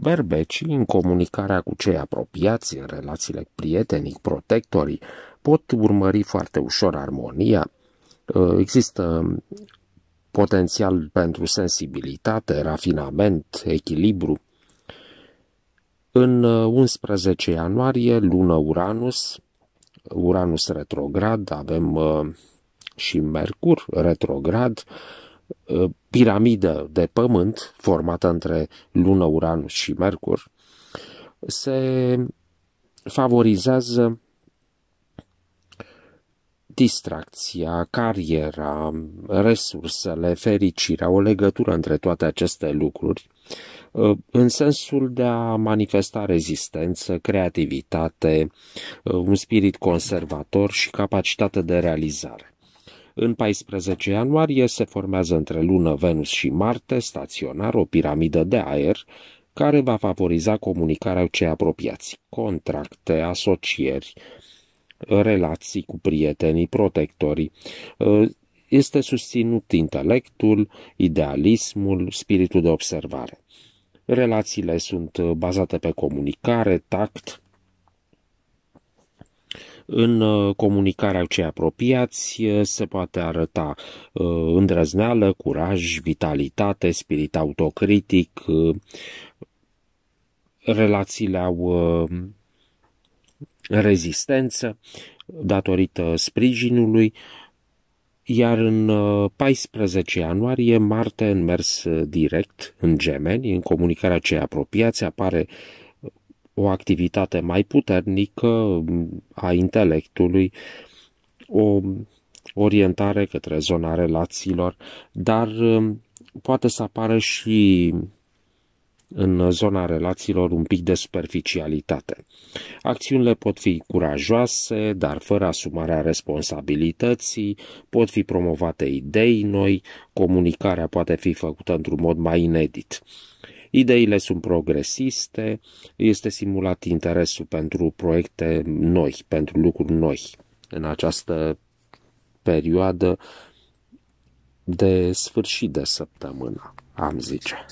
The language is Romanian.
Berbeci, în comunicarea cu cei apropiați, în relațiile prietenic, protectorii, pot urmări foarte ușor armonia. Ă, există potențial pentru sensibilitate, rafinament, echilibru. În 11 ă, ianuarie, lună Uranus, Uranus retrograd, avem ă, și Mercur retrograd, Uh, piramidă de pământ formată între lună, uran și mercur, se favorizează distracția, cariera, resursele, fericirea, o legătură între toate aceste lucruri, uh, în sensul de a manifesta rezistență, creativitate, uh, un spirit conservator și capacitate de realizare. În 14 ianuarie se formează între lună, Venus și Marte, staționar, o piramidă de aer, care va favoriza comunicarea cu cei apropiați, contracte, asocieri, relații cu prietenii, protectorii. Uh, este susținut intelectul, idealismul, spiritul de observare. Relațiile sunt uh, bazate pe comunicare, tact, în uh, comunicarea cu cei apropiați uh, se poate arăta uh, îndrăzneală, curaj, vitalitate, spirit autocritic. Relațiile au rezistență datorită sprijinului, iar în 14 ianuarie Marte în mers direct în Gemeni, în comunicarea cei apropiați, apare o activitate mai puternică mm, a intelectului, o orientare către zona relațiilor, dar mm, poate să apară și în zona relațiilor un pic de superficialitate. Acțiunile pot fi curajoase, dar fără asumarea responsabilității, pot fi promovate idei noi, comunicarea poate fi făcută într-un mod mai inedit. Ideile sunt progresiste, este simulat interesul pentru proiecte noi, pentru lucruri noi în această perioadă de sfârșit de săptămână, am zice.